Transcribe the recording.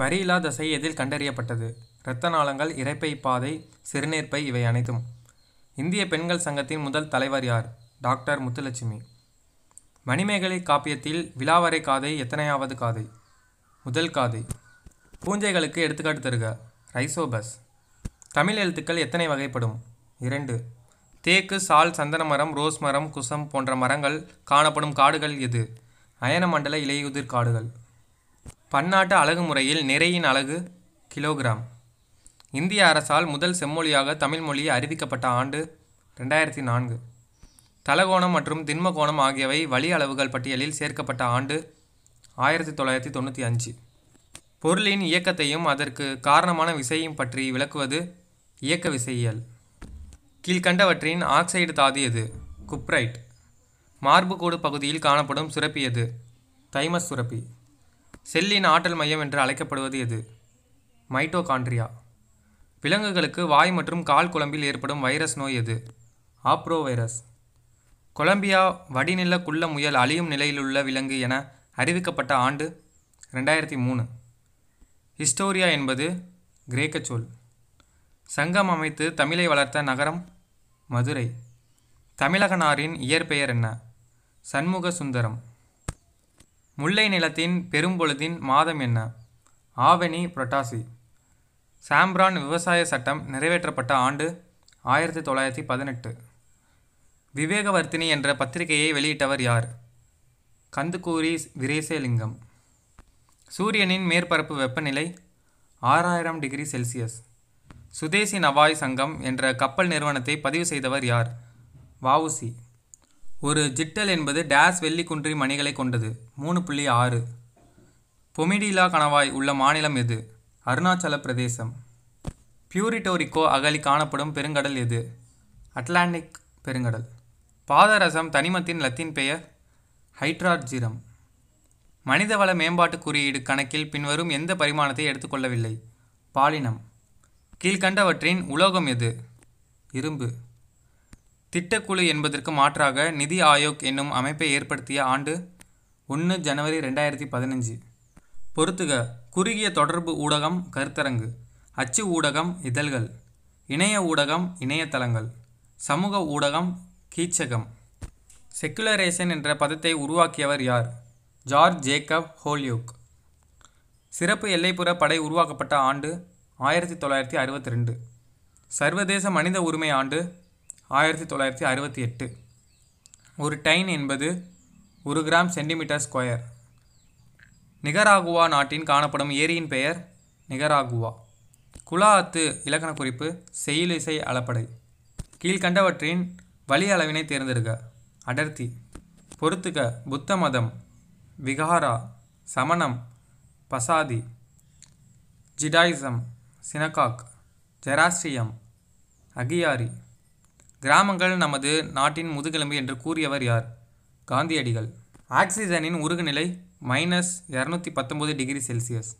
வரியில்லா தசை எதில் கண்டறியப்பட்டது இரத்த நாளங்கள் இரைப்பை பாதை சிறுநீர்ப்பை இவை அனைத்தும் இந்திய பெண்கள் சங்கத்தின் முதல் தலைவர் யார் டாக்டர் முத்துலட்சுமி மணிமேகலை காப்பியத்தில் விழாவரை காதை எத்தனையாவது காதை முதல் காதை பூஞ்சைகளுக்கு எடுத்துக்காட்டு தருக ரைசோபஸ் தமிழ் எழுத்துக்கள் எத்தனை வகைப்படும் இரண்டு தேக்கு சால் சந்தன மரம் ரோஸ் மரம் குசம் போன்ற மரங்கள் காணப்படும் காடுகள் எது அயன மண்டல இலையுதிர் காடுகள் பன்னாட்டு அழகு முறையில் நிறையின் அழகு கிலோகிராம் இந்திய அரசால் முதல் செம்மொழியாக தமிழ் அறிவிக்கப்பட்ட ஆண்டு ரெண்டாயிரத்தி நான்கு தலகோணம் மற்றும் திண்மகோணம் ஆகியவை வழி அளவுகள் பட்டியலில் சேர்க்கப்பட்ட ஆண்டு ஆயிரத்தி தொள்ளாயிரத்தி தொண்ணூற்றி அஞ்சு பொருளின் இயக்கத்தையும் அதற்கு காரணமான விசையும் பற்றி விளக்குவது இயக்க விசையியல் கீழ்கண்டவற்றின் ஆக்சைடு தாது எது குப்ரைட் மார்புகோடு பகுதியில் காணப்படும் சுரப்பி எது தைமஸ் சுரப்பி செல்லின் ஆற்றல் மையம் என்று அழைக்கப்படுவது எது மைட்டோகாண்ட்ரியா விலங்குகளுக்கு வாய் மற்றும் கால் குழம்பில் ஏற்படும் வைரஸ் நோய் எது ஆப்ரோ வைரஸ் கொலம்பியா வடிநில குள்ள முயல் அழியும் நிலையிலுள்ள விலங்கு என அறிவிக்கப்பட்ட ஆண்டு ரெண்டாயிரத்தி மூணு ஹிஸ்டோரியா என்பது கிரேக்க சொல் சங்கம் அமைத்து தமிழை வளர்த்த நகரம் மதுரை தமிழகனாரின் இயற்பெயர் என்ன சண்முக சுந்தரம் முல்லை நிலத்தின் பெரும்பொழுதின் மாதம் என்ன ஆவணி புரட்டாசி சாம்ப்ரான் விவசாய சட்டம் நிறைவேற்றப்பட்ட ஆண்டு ஆயிரத்தி தொள்ளாயிரத்தி பதினெட்டு விவேகவர்த்தினி என்ற பத்திரிகையை வெளியிட்டவர் யார் கந்துக்கூரி விரேசலிங்கம் சூரியனின் மேற்பரப்பு வெப்பநிலை ஆறாயிரம் டிகிரி செல்சியஸ் சுதேசி நவாய் சங்கம் என்ற கப்பல் நிறுவனத்தை பதிவு செய்தவர் யார் வவுசி ஒரு ஜிட்டல் என்பது டேஸ் வெள்ளிக்குன்றி மணிகளை கொண்டது மூணு புள்ளி ஆறு பொமிடிலா கணவாய் உள்ள மாநிலம் எது அருணாச்சல பிரதேசம் பியூரிட்டோரிக்கோ அகலி காணப்படும் பெருங்கடல் எது அட்லாண்டிக் பெருங்கடல் பாதரசம் தனிமத்தின் லத்தீன் பெயர் ஹைட்ராஜிரம் மனிதவள மேம்பாட்டு குறியீடு கணக்கில் பின்வரும் எந்த பரிமாணத்தை எடுத்துக்கொள்ளவில்லை பாலினம் கீழ்கண்டவற்றின் உலோகம் எது இரும்பு திட்டக்குழு என்பதற்கு மாற்றாக நிதி ஆயோக் என்னும் அமைப்பை ஏற்படுத்திய ஆண்டு ஒன்று ஜனவரி ரெண்டாயிரத்தி பதினஞ்சு பொறுத்துக குறுகிய தொடர்பு ஊடகம் கருத்தரங்கு அச்சு ஊடகம் இதழ்கள் இணைய ஊடகம் இணையதளங்கள் சமூக ஊடகம் கீச்சகம் செக்குலரேஷன் என்ற பதத்தை உருவாக்கியவர் யார் ஜார்ஜ் ஜேக்கப் ஹோல்யூக் சிறப்பு எல்லைப்புற படை உருவாக்கப்பட்ட ஆண்டு ஆயிரத்தி தொள்ளாயிரத்தி அறுபத்தி ரெண்டு சர்வதேச மனித உரிமை ஆண்டு ஆயிரத்தி தொள்ளாயிரத்தி அறுபத்தி எட்டு ஒரு டைன் என்பது ஒரு கிராம் சென்டிமீட்டர் ஸ்கொயர் நிகராகுவா நாட்டின் காணப்படும் ஏரியின் பெயர் நிகராகுவா குலா அத்து இலக்கண குறிப்பு செயலிசை அளப்படை கீழ்கண்டவற்றின் வழி அளவினை தேர்ந்தெடுக்க அடர்த்தி பொறுத்துக்க புத்த மதம் விகாரா சமணம் பசாதி ஜிடாயிசம் சினகாக் ஜெராஸ்ரியம் அகியாரி கிராமங்கள் நமது நாட்டின் முதுகெலும்பு என்று கூறியவர் யார் காந்தியடிகள் ஆக்சிஜனின் உருகுநிலை மைனஸ் இரநூத்தி பத்தொம்பது டிகிரி செல்சியஸ்